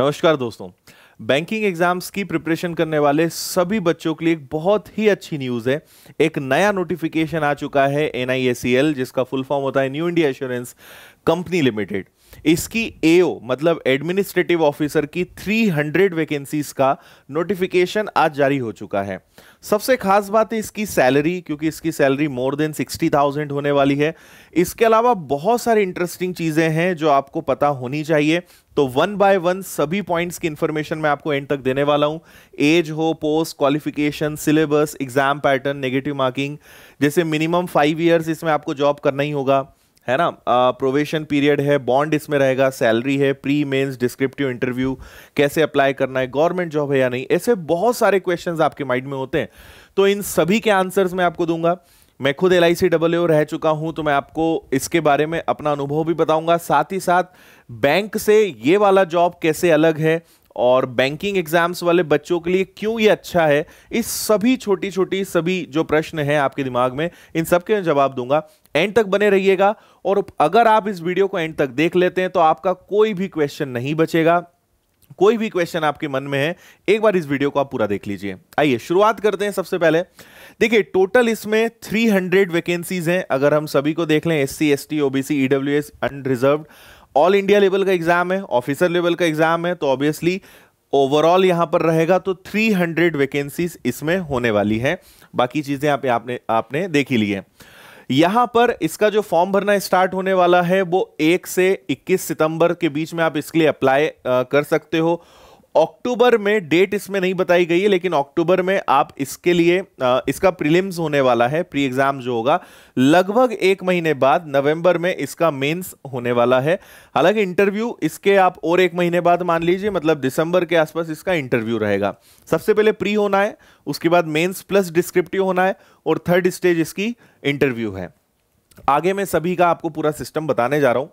नमस्कार दोस्तों banking exams की प्रिपरेशन करने वाले सभी बच्चों के लिए एक बहुत ही अच्छी न्यूज़ है एक नया नोटिफिकेशन आ चुका है एन e जिसका फुल फॉर्म होता है new India assurance company limited इसकी एओ मतलब एडमिनिस्ट्रेटिव ऑफिसर की 300 वैकेंसीज का नोटिफिकेशन आज जारी हो चुका है सबसे खास बात है इसकी सैलरी क्योंकि इसकी सैलरी मोर देन 60,000 होने वाली है इसके अलावा बहुत सारी इंटरेस्टिंग चीज़ें हैं जो आपको पता होनी चाहिए तो वन बाय वन सभी पॉइंट्स की इंफॉर्मेशन मैं आपको एंड तक देने वाला हूं एज हो post qualification syllabus exam pattern negative marking जैसे मिनिमम फाइव ईयर्स इसमें आपको जॉब करना ही होगा है ना प्रोवेशन पीरियड है बॉन्ड इसमें रहेगा सैलरी है प्री मेंस डिस्क्रिप्टिव इंटरव्यू कैसे अप्लाई करना है गवर्नमेंट जॉब है या नहीं ऐसे बहुत सारे क्वेश्चन आपके माइंड में होते हैं तो इन सभी के आंसर्स मैं आपको दूंगा मैं खुद एल आई सी डब्ल्यू रह चुका हूं तो मैं आपको इसके बारे में अपना अनुभव भी बताऊंगा साथ ही साथ बैंक से ये वाला जॉब कैसे अलग है और बैंकिंग एग्जाम्स वाले बच्चों के लिए क्यों ये अच्छा है इस सभी छोटी छोटी सभी जो प्रश्न हैं आपके दिमाग में इन सब के जवाब दूंगा एंड तक बने रहिएगा और अगर आप इस वीडियो को एंड तक देख लेते हैं तो आपका कोई भी क्वेश्चन नहीं बचेगा कोई भी क्वेश्चन आपके मन में है एक बार इस वीडियो को आप पूरा देख लीजिए आइए शुरुआत करते हैं सबसे पहले देखिए टोटल इसमें 300 वैकेंसीज हैं अगर हम सभी को देख लें S C S T OBC EW S unreserved all India level का एग्जाम है ऑफिसर लेवल का एग्जाम है तो ऑब्वियसली ओवरऑल यहां पर रहेगा तो 300 वैकेंसीज इसमें होने वाली है बाकी चीजें आप आपने आपने देखी ली है यहां पर इसका जो फॉर्म भरना स्टार्ट होने वाला है वो एक से इक्कीस सितंबर के बीच में आप इसके लिए अप्लाई कर सकते हो अक्टूबर में डेट इसमें नहीं बताई गई है लेकिन अक्टूबर में आप इसके लिए इसका प्रीलिम्स होने वाला है प्री एग्जाम जो होगा लगभग एक महीने बाद नवंबर में इसका मेंस होने वाला है हालांकि इंटरव्यू इसके आप और एक महीने बाद मान लीजिए मतलब दिसंबर के आसपास इसका इंटरव्यू रहेगा सबसे पहले प्री होना है उसके बाद मेन्स प्लस डिस्क्रिप्टिव होना है और थर्ड स्टेज इसकी इंटरव्यू है आगे मैं सभी का आपको पूरा सिस्टम बताने जा रहा हूँ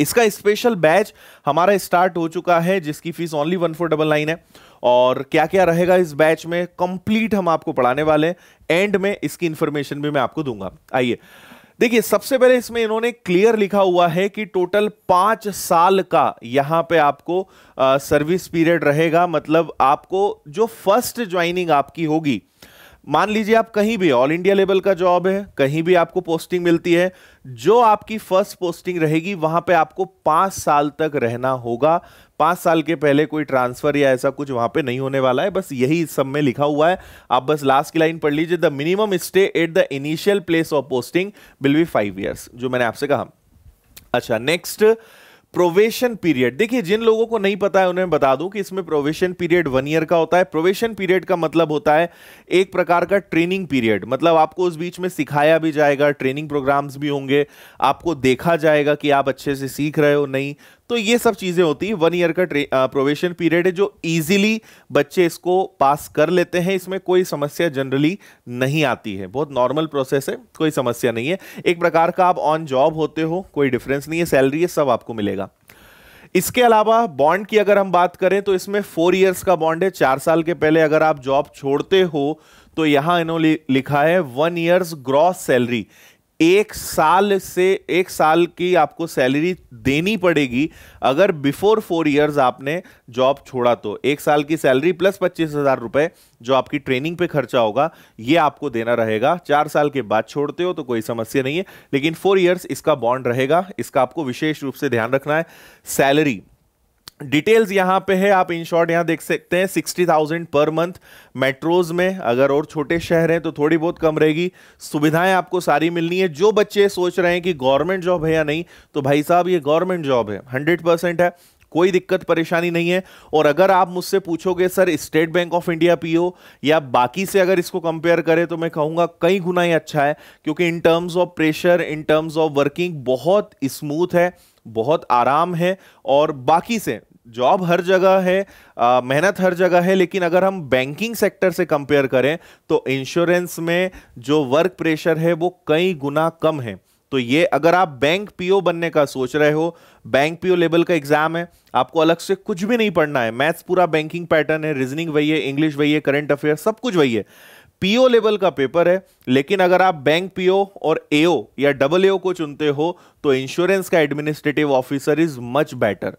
इसका स्पेशल बैच हमारा स्टार्ट हो चुका है जिसकी fees only one four double nine है और क्या क्या रहेगा इस बैच में कंप्लीट हम आपको पढ़ाने वाले हैं एंड में इसकी इंफॉर्मेशन भी मैं आपको दूंगा आइए देखिए सबसे पहले इसमें इन्होंने क्लियर लिखा हुआ है कि टोटल पांच साल का यहां पे आपको सर्विस पीरियड रहेगा मतलब आपको जो फर्स्ट ज्वाइनिंग आपकी होगी मान लीजिए आप कहीं भी ऑल इंडिया लेवल का जॉब है कहीं भी आपको पोस्टिंग मिलती है जो आपकी फर्स्ट पोस्टिंग रहेगी वहां पे आपको पांच साल तक रहना होगा पांच साल के पहले कोई ट्रांसफर या ऐसा कुछ वहां पे नहीं होने वाला है बस यही सब में लिखा हुआ है आप बस लास्ट की लाइन पढ़ लीजिए the minimum stay at the initial place of posting will be five years जो मैंने आपसे कहा अच्छा नेक्स्ट प्रोवेशन पीरियड देखिए जिन लोगों को नहीं पता है उन्हें बता दूं कि इसमें प्रोवेशन पीरियड वन ईयर का होता है प्रोवेशन पीरियड का मतलब होता है एक प्रकार का ट्रेनिंग पीरियड मतलब आपको उस बीच में सिखाया भी जाएगा ट्रेनिंग प्रोग्राम्स भी होंगे आपको देखा जाएगा कि आप अच्छे से सीख रहे हो नहीं तो ये सब चीज़ें होती हैं वन ईयर का प्रोवेशन पीरियड है जो ईजिली बच्चे इसको पास कर लेते हैं इसमें कोई समस्या जनरली नहीं आती है बहुत नॉर्मल प्रोसेस है कोई समस्या नहीं है एक प्रकार का आप ऑन जॉब होते हो कोई डिफरेंस नहीं है सैलरी है सब आपको मिलेगा इसके अलावा बॉन्ड की अगर हम बात करें तो इसमें फोर ईयर्स का बॉन्ड है चार साल के पहले अगर आप जॉब छोड़ते हो तो यहां इन्होंने लिखा है वन ईयर्स ग्रॉस सैलरी एक साल से एक साल की आपको सैलरी देनी पड़ेगी अगर बिफोर फोर इयर्स आपने जॉब छोड़ा तो एक साल की सैलरी प्लस पच्चीस हज़ार रुपये जो आपकी ट्रेनिंग पे खर्चा होगा ये आपको देना रहेगा चार साल के बाद छोड़ते हो तो कोई समस्या नहीं है लेकिन फोर इयर्स इसका बॉन्ड रहेगा इसका आपको विशेष रूप से ध्यान रखना है सैलरी डिटेल्स यहाँ पे है आप इन शॉर्ट यहाँ देख सकते हैं sixty thousand per month metros में अगर और छोटे शहर हैं तो थोड़ी बहुत कम रहेगी सुविधाएं आपको सारी मिलनी है जो बच्चे सोच रहे हैं कि गवर्नमेंट जॉब है या नहीं तो भाई साहब ये गवर्नमेंट जॉब है हंड्रेड परसेंट है कोई दिक्कत परेशानी नहीं है और अगर आप मुझसे पूछोगे sir State Bank of India PO या बाकी से अगर इसको कंपेयर करें तो मैं कहूँगा कई गुना ही अच्छा है क्योंकि in terms of pressure in terms of working बहुत स्मूथ है बहुत आराम है और बाकी से जॉब हर जगह है मेहनत हर जगह है लेकिन अगर हम बैंकिंग सेक्टर से कंपेयर करें तो इंश्योरेंस में जो वर्क प्रेशर है वो कई गुना कम है तो ये अगर आप बैंक पीओ बनने का सोच रहे हो बैंक पीओ लेवल का एग्जाम है आपको अलग से कुछ भी नहीं पढ़ना है मैथ्स पूरा बैंकिंग पैटर्न है रीजनिंग वही है इंग्लिश वही है करंट अफेयर सब कुछ वही है पीओ लेवल का पेपर है लेकिन अगर आप बैंक पीओ और एओ या डबल एओ को चुनते हो तो इंश्योरेंस का administrative officer is much better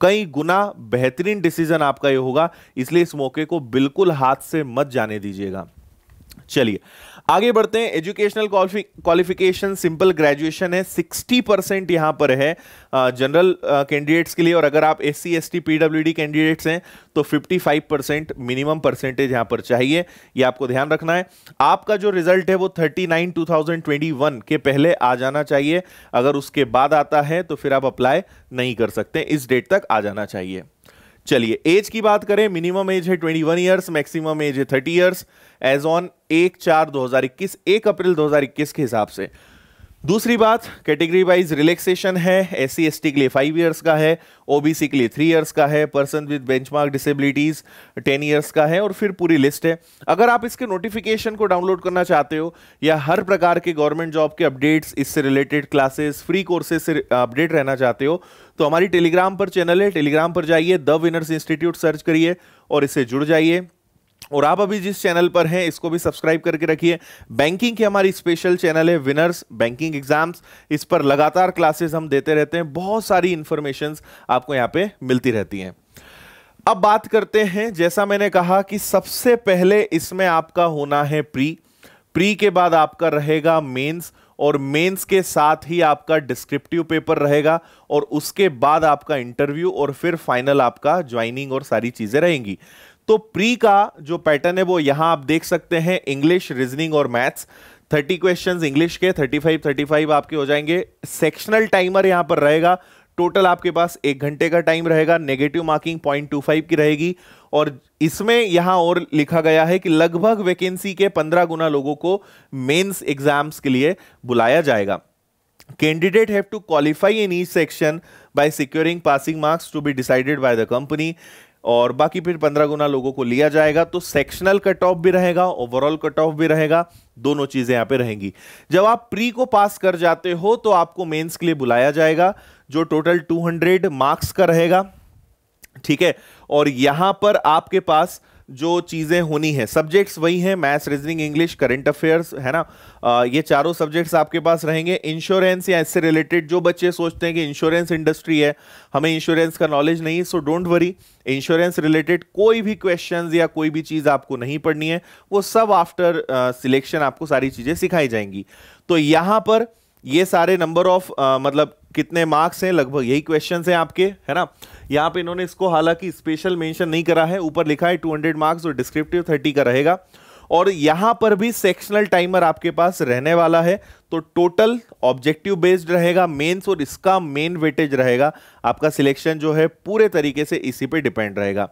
कई गुना बेहतरीन डिसीजन आपका ये होगा इसलिए इस मौके को बिल्कुल हाथ से मत जाने दीजिएगा चलिए आगे बढ़ते हैं एजुकेशनल क्वालिफिकेशन सिंपल ग्रेजुएशन है 60 परसेंट यहाँ पर है जनरल कैंडिडेट्स के लिए और अगर आप S C S T P W D candidates हैं तो 55 परसेंट मिनिमम परसेंटेज यहाँ पर चाहिए ये आपको ध्यान रखना है आपका जो रिजल्ट है वो 39 2021 के पहले आ जाना चाहिए अगर उसके बाद आता है तो फिर आप अप्लाई नहीं कर सकते इस डेट तक आ जाना चाहिए चलिए एज की बात करें मिनिमम एज है twenty one years maximum age है थर्टी ईयर्स एज ऑन एक चार दो हजार इक्कीस एक अप्रैल दो हज़ार इक्कीस के हिसाब से दूसरी बात कैटेगरी वाइज रिलैक्सेशन है एस सी के लिए फाइव ईयर्स का है ओबीसी के लिए थ्री ईयर्स का है person with benchmark disabilities ten years का है और फिर पूरी लिस्ट है अगर आप इसके नोटिफिकेशन को डाउनलोड करना चाहते हो या हर प्रकार के गवर्नमेंट जॉब के अपडेट्स इससे रिलेटेड क्लासेस फ्री कोर्सेज से अपडेट रहना चाहते हो तो हमारी टेलीग्राम पर चैनल है टेलीग्राम पर जाइए द विनर्स इंस्टीट्यूट सर्च करिए और इससे जुड़ जाइए और आप अभी जिस चैनल पर हैं इसको भी सब्सक्राइब करके रखिए बैंकिंग की हमारी स्पेशल चैनल है विनर्स बैंकिंग एग्जाम्स इस पर लगातार क्लासेस हम देते रहते हैं बहुत सारी इंफॉर्मेशन आपको यहाँ पे मिलती रहती हैं अब बात करते हैं जैसा मैंने कहा कि सबसे पहले इसमें आपका होना है प्री प्री के बाद आपका रहेगा मेन्स और मेंस के साथ ही आपका डिस्क्रिप्टिव पेपर रहेगा और उसके बाद आपका इंटरव्यू और फिर फाइनल आपका ज्वाइनिंग और सारी चीज़ें रहेंगी तो प्री का जो पैटर्न है वो यहां आप देख सकते हैं इंग्लिश रीजनिंग और मैथ्स थर्टी क्वेश्चन इंग्लिश के थर्टी फाइव थर्टी फाइव आपके हो जाएंगे सेक्शनल टाइमर यहां पर रहेगा टोटल आपके पास एक घंटे का टाइम रहेगा negative marking point two five की रहेगी और इसमें यहां और लिखा गया है कि लगभग वैकेंसी के पंद्रह गुना लोगों को मेंस एग्जाम्स के लिए बुलाया जाएगा candidate have to qualify in each section by securing passing marks to be decided by the company और बाकी फिर पंद्रह गुना लोगों को लिया जाएगा तो सेक्शनल कट ऑफ भी रहेगा ओवरऑल कट ऑफ भी रहेगा दोनों चीज़ें यहाँ पे रहेंगी जब आप प्री को पास कर जाते हो तो आपको मेंस के लिए बुलाया जाएगा जो टोटल 200 मार्क्स का रहेगा ठीक है और यहां पर आपके पास जो चीज़ें होनी है सब्जेक्ट्स वही हैं maths reasoning English current affairs है ना आ, ये चारों सब्जेक्ट्स आपके पास रहेंगे इंश्योरेंस या इससे रिलेटेड जो बच्चे सोचते हैं कि इंश्योरेंस इंडस्ट्री है हमें इंश्योरेंस का नॉलेज नहीं so don't worry insurance related कोई भी क्वेश्चन या कोई भी चीज़ आपको नहीं पढ़नी है वो सब आफ्टर सिलेक्शन आपको सारी चीज़ें सिखाई जाएंगी तो यहाँ पर ये सारे नंबर ऑफ मतलब कितने मार्क्स हैं लगभग यही क्वेश्चन हैं आपके है ना यहाँ पे इन्होंने इसको हालांकि स्पेशल मेंशन नहीं करा है ऊपर लिखा है 200 मार्क्स और डिस्क्रिप्टिव 30 का रहेगा और यहाँ पर भी सेक्शनल टाइमर आपके पास रहने वाला है तो टोटल ऑब्जेक्टिव बेस्ड रहेगा मेंस और इसका मेन वेटेज रहेगा आपका सिलेक्शन जो है पूरे तरीके से इसी पर डिपेंड रहेगा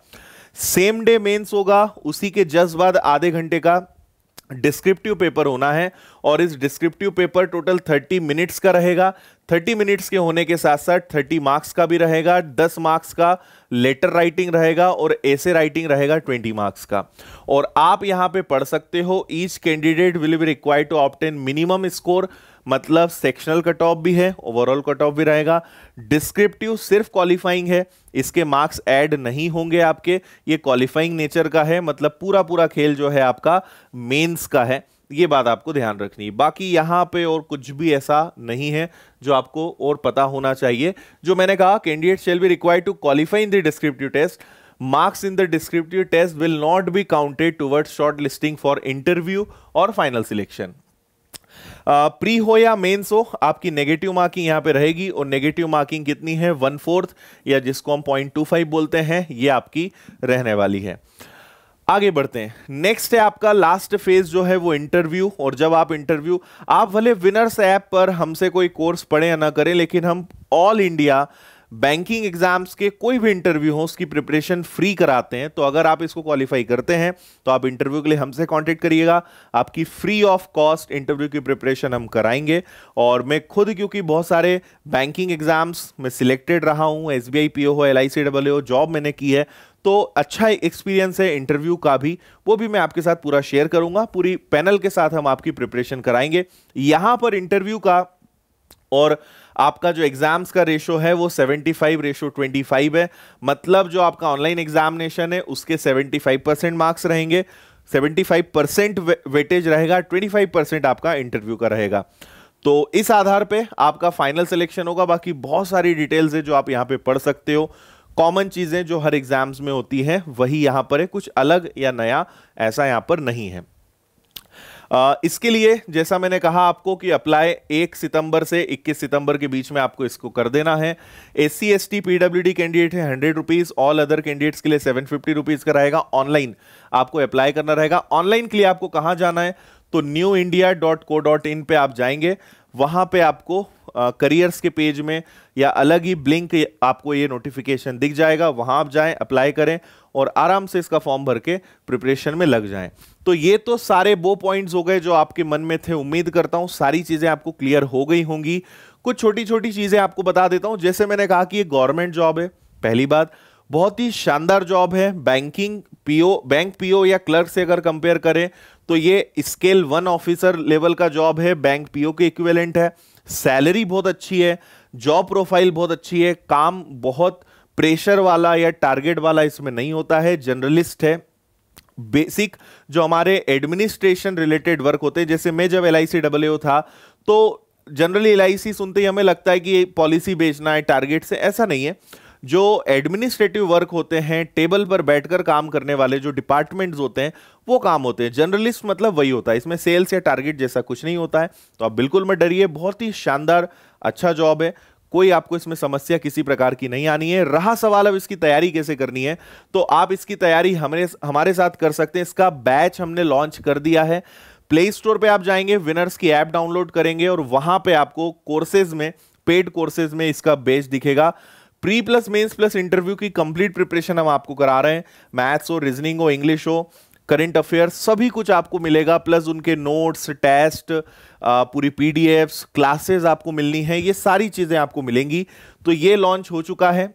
सेम डे मेन्स होगा उसी के जस्ट बाद आधे घंटे का डिस्क्रिप्टिव पेपर होना है और इस डिस्क्रिप्टिव पेपर टोटल 30 मिनट्स का रहेगा 30 मिनट्स के होने के साथ साथ 30 मार्क्स का भी रहेगा 10 मार्क्स का लेटर राइटिंग रहेगा और ऐसे राइटिंग रहेगा 20 मार्क्स का और आप यहां पे पढ़ सकते हो each candidate will be required to obtain minimum score मतलब सेक्शनल कट ऑफ भी है ओवरऑल कट ऑफ भी रहेगा डिस्क्रिप्टिव सिर्फ क्वालिफाइंग है इसके मार्क्स ऐड नहीं होंगे आपके ये क्वालिफाइंग नेचर का है मतलब पूरा पूरा खेल जो है आपका मेंस का है ये बात आपको ध्यान रखनी है बाकी यहाँ पे और कुछ भी ऐसा नहीं है जो आपको और पता होना चाहिए जो मैंने कहा candidate shall be require to qualify in the descriptive test marks in the descriptive test will not be counted towards short listing for interview और फाइनल सिलेक्शन प्री हो या मेंस हो आपकी नेगेटिव मार्किंग यहां पे रहेगी और नेगेटिव मार्किंग कितनी है वन फोर्थ या जिसको हम पॉइंट टू फाइव बोलते हैं ये आपकी रहने वाली है आगे बढ़ते हैं नेक्स्ट है आपका लास्ट फेज जो है वो इंटरव्यू और जब आप इंटरव्यू आप भले विनर्स ऐप पर हमसे कोई कोर्स पढ़े या ना करें लेकिन हम ऑल इंडिया बैंकिंग एग्जाम्स के कोई भी इंटरव्यू हो उसकी प्रिपरेशन फ्री कराते हैं तो अगर आप इसको क्वालिफाई करते हैं तो आप इंटरव्यू के लिए हमसे कॉन्टेक्ट करिएगा आपकी फ्री ऑफ कॉस्ट इंटरव्यू की प्रिपरेशन हम कराएंगे और मैं खुद क्योंकि बहुत सारे बैंकिंग एग्जाम्स में सिलेक्टेड रहा हूँ एस बी हो एल आई जॉब मैंने की है तो अच्छा एक्सपीरियंस है इंटरव्यू का भी वो भी मैं आपके साथ पूरा शेयर करूंगा पूरी पैनल के साथ हम आपकी प्रिपरेशन कराएंगे यहाँ पर इंटरव्यू का और आपका जो एग्जाम्स का रेशो है वो 75 रेशो ट्वेंटी है मतलब जो आपका ऑनलाइन एग्जामिनेशन है उसके 75 परसेंट मार्क्स रहेंगे 75 परसेंट वेटेज रहेगा 25 परसेंट आपका इंटरव्यू का रहेगा तो इस आधार पे आपका फाइनल सिलेक्शन होगा बाकी बहुत सारी डिटेल्स है जो आप यहाँ पे पढ़ सकते हो कॉमन चीज़ें जो हर एग्जाम्स में होती हैं वही यहाँ पर है कुछ अलग या नया ऐसा यहाँ पर नहीं है इसके लिए जैसा मैंने कहा आपको कि अप्लाई एक सितंबर से 21 सितंबर के बीच में आपको इसको कर देना है S C S T PW candidate है hundred rupees all other candidates के लिए सेवन फिफ्टी रुपीज़ का रहेगा ऑनलाइन आपको अप्लाई करना रहेगा ऑनलाइन के लिए आपको कहाँ जाना है तो new India dot co dot in पर आप जाएंगे वहाँ पर आपको करियर्स के पेज में या अलग ही ब्लिंक आपको ये नोटिफिकेशन दिख जाएगा वहाँ आप जाएँ अप्लाई करें और आराम से इसका फॉर्म भर के प्रिपरेशन में लग जाएँ तो ये तो सारे वो पॉइंट्स हो गए जो आपके मन में थे उम्मीद करता हूँ सारी चीज़ें आपको क्लियर हो गई होंगी कुछ छोटी छोटी चीज़ें आपको बता देता हूँ जैसे मैंने कहा कि ये गवर्नमेंट जॉब है पहली बात बहुत ही शानदार जॉब है बैंकिंग पीओ बैंक पीओ या क्लर्क से अगर कंपेयर करें तो ये स्केल वन ऑफिसर लेवल का जॉब है बैंक पीओ के इक्विवेलेंट है सैलरी बहुत अच्छी है जॉब प्रोफाइल बहुत अच्छी है काम बहुत प्रेशर वाला या टारगेट वाला इसमें नहीं होता है जर्नलिस्ट है बेसिक जो हमारे एडमिनिस्ट्रेशन रिलेटेड वर्क होते हैं जैसे मैं जब एल आई डब्ल्यू था तो जनरली एल सुनते ही हमें लगता है कि पॉलिसी बेचना है टारगेट से ऐसा नहीं है जो एडमिनिस्ट्रेटिव वर्क होते हैं टेबल पर बैठकर काम करने वाले जो डिपार्टमेंट्स होते हैं वो काम होते हैं जर्नलिस्ट मतलब वही होता है इसमें सेल्स या टारगेट जैसा कुछ नहीं होता है तो आप बिल्कुल मत डरिए बहुत ही शानदार अच्छा जॉब है कोई आपको इसमें समस्या किसी प्रकार की नहीं आनी है रहा सवाल अब इसकी तैयारी कैसे करनी है तो आप इसकी तैयारी हमारे हमारे साथ कर सकते हैं इसका बैच हमने लॉन्च कर दिया है प्ले स्टोर पे आप जाएंगे विनर्स की ऐप डाउनलोड करेंगे और वहां पे आपको कोर्सेज में पेड कोर्सेज में इसका बेच दिखेगा pre plus mains plus interview की कंप्लीट प्रिपरेशन हम आपको करा रहे हैं मैथ्स हो रीजनिंग हो इंग्लिश हो करंट अफेयर्स सभी कुछ आपको मिलेगा प्लस उनके नोट्स टेस्ट पूरी पीडीएफ्स क्लासेस आपको मिलनी है ये सारी चीज़ें आपको मिलेंगी तो ये लॉन्च हो चुका है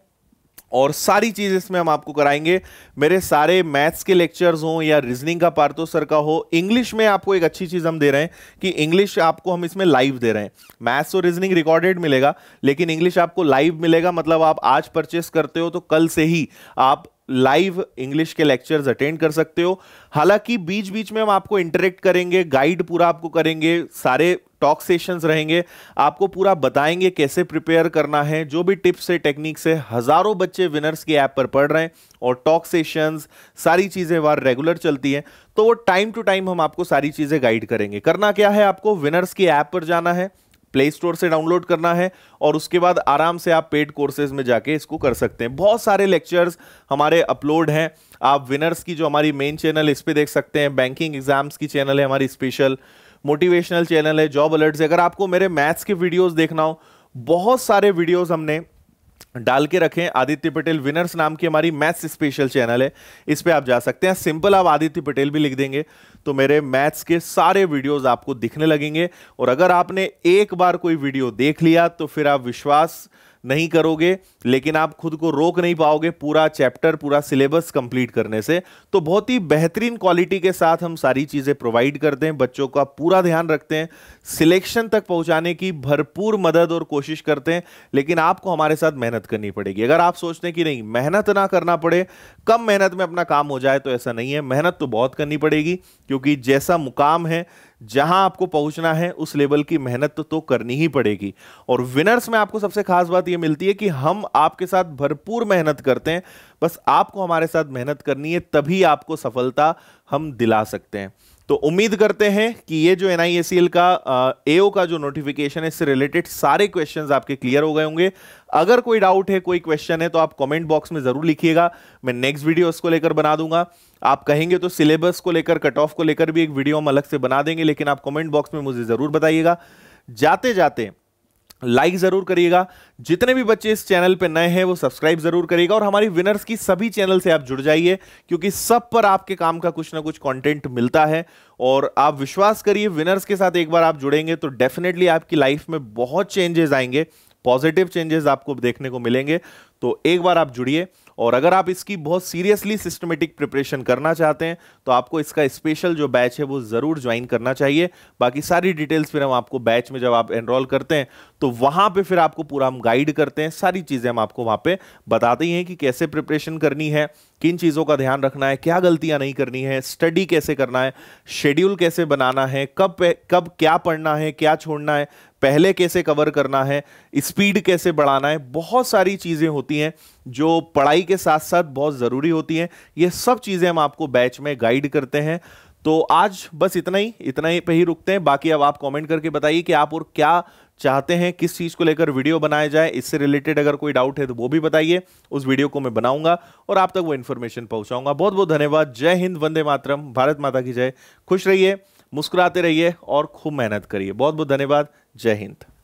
और सारी चीज़ इसमें हम आपको कराएंगे मेरे सारे मैथ्स के लेक्चर्स हों या रीजनिंग का पार्थो सर का हो इंग्लिश में आपको एक अच्छी चीज़ हम दे रहे हैं कि इंग्लिश आपको हम इसमें लाइव दे रहे हैं मैथ्स और रीजनिंग रिकॉर्डेड मिलेगा लेकिन इंग्लिश आपको लाइव मिलेगा मतलब आप आज परचेस करते हो तो कल से ही आप लाइव इंग्लिश के लेक्चर्स अटेंड कर सकते हो हालांकि बीच बीच में हम आपको इंटरेक्ट करेंगे गाइड पूरा आपको करेंगे सारे टॉक सेशंस रहेंगे आपको पूरा बताएंगे कैसे प्रिपेयर करना है जो भी टिप्स है टेक्निक से हज़ारों बच्चे विनर्स की ऐप पर पढ़ रहे हैं और टॉक सेशंस सारी चीज़ें वार रेगुलर चलती हैं तो वो टाइम टू टाइम हम आपको सारी चीज़ें गाइड करेंगे करना क्या है आपको विनर्स की ऐप पर जाना है प्ले स्टोर से डाउनलोड करना है और उसके बाद आराम से आप पेड कोर्सेज में जाके इसको कर सकते हैं बहुत सारे लेक्चर्स हमारे अपलोड हैं आप विनर्स की जो हमारी मेन चैनल इस पर देख सकते हैं बैंकिंग एग्जाम्स की चैनल है हमारी स्पेशल मोटिवेशनल चैनल है जॉब अलर्ट्स अगर आपको मेरे मैथ्स के वीडियोज़ देखना हो बहुत सारे वीडियोज़ हमने डाल के रखें आदित्य पटेल विनर्स नाम की हमारी मैथ्स स्पेशल चैनल है इस पर आप जा सकते हैं सिंपल आप आदित्य पटेल भी लिख देंगे तो मेरे मैथ्स के सारे वीडियोस आपको दिखने लगेंगे और अगर आपने एक बार कोई वीडियो देख लिया तो फिर आप विश्वास नहीं करोगे लेकिन आप खुद को रोक नहीं पाओगे पूरा चैप्टर पूरा सिलेबस कंप्लीट करने से तो बहुत ही बेहतरीन क्वालिटी के साथ हम सारी चीज़ें प्रोवाइड करते हैं बच्चों का पूरा ध्यान रखते हैं सिलेक्शन तक पहुंचाने की भरपूर मदद और कोशिश करते हैं लेकिन आपको हमारे साथ मेहनत करनी पड़ेगी अगर आप सोचते हैं कि नहीं मेहनत ना करना पड़े कम मेहनत में अपना काम हो जाए तो ऐसा नहीं है मेहनत तो बहुत करनी पड़ेगी क्योंकि जैसा मुकाम है जहां आपको पहुंचना है उस लेवल की मेहनत तो, तो करनी ही पड़ेगी और विनर्स में आपको सबसे खास बात यह मिलती है कि हम आपके साथ भरपूर मेहनत करते हैं बस आपको हमारे साथ मेहनत करनी है तभी आपको सफलता हम दिला सकते हैं तो उम्मीद करते हैं कि ये जो एन का ए का जो नोटिफिकेशन है इससे रिलेटेड सारे क्वेश्चंस आपके क्लियर हो गए होंगे अगर कोई डाउट है कोई क्वेश्चन है तो आप कमेंट बॉक्स में ज़रूर लिखिएगा मैं नेक्स्ट वीडियो उसको लेकर बना दूंगा आप कहेंगे तो सिलेबस को लेकर कट ऑफ को लेकर भी एक वीडियो हम अलग से बना देंगे लेकिन आप कॉमेंट बॉक्स में मुझे ज़रूर बताइएगा जाते जाते लाइक ज़रूर करिएगा जितने भी बच्चे इस चैनल पे नए हैं वो सब्सक्राइब ज़रूर करिएगा और हमारी विनर्स की सभी चैनल से आप जुड़ जाइए क्योंकि सब पर आपके काम का कुछ ना कुछ कंटेंट मिलता है और आप विश्वास करिए विनर्स के साथ एक बार आप जुड़ेंगे तो डेफिनेटली आपकी लाइफ में बहुत चेंजेस आएंगे पॉजिटिव चेंजेस आपको देखने को मिलेंगे तो एक बार आप जुड़िए और अगर आप इसकी बहुत सीरियसली सिस्टमेटिक प्रिपरेशन करना चाहते हैं तो आपको इसका स्पेशल जो बैच है वो ज़रूर ज्वाइन करना चाहिए बाकी सारी डिटेल्स फिर हम आपको बैच में जब आप एनरोल करते हैं तो वहाँ पर फिर आपको पूरा हम गाइड करते हैं सारी चीज़ें हम आपको वहाँ पर बताते ही हैं कि कैसे प्रिपरेशन करनी है किन चीज़ों का ध्यान रखना है क्या गलतियाँ नहीं करनी है स्टडी कैसे करना है शेड्यूल कैसे बनाना है कब कब क्या पढ़ना है क्या छोड़ना है पहले कैसे कवर करना है स्पीड कैसे बढ़ाना है बहुत सारी चीज़ें होती हैं जो पढ़ाई के साथ साथ बहुत ज़रूरी होती हैं ये सब चीज़ें हम आपको बैच में गाइड करते हैं तो आज बस इतना ही इतना ही पे ही रुकते हैं बाकी अब आप कमेंट करके बताइए कि आप और क्या चाहते हैं किस चीज़ को लेकर वीडियो बनाया जाए इससे रिलेटेड अगर कोई डाउट है तो वो भी बताइए उस वीडियो को मैं बनाऊंगा और आप तक वो इन्फॉर्मेशन पहुंचाऊंगा बहुत बहुत धन्यवाद जय हिंद वंदे मातरम भारत माता की जय खुश रहिए मुस्कुराते रहिए और खूब मेहनत करिए बहुत बहुत धन्यवाद जय हिंद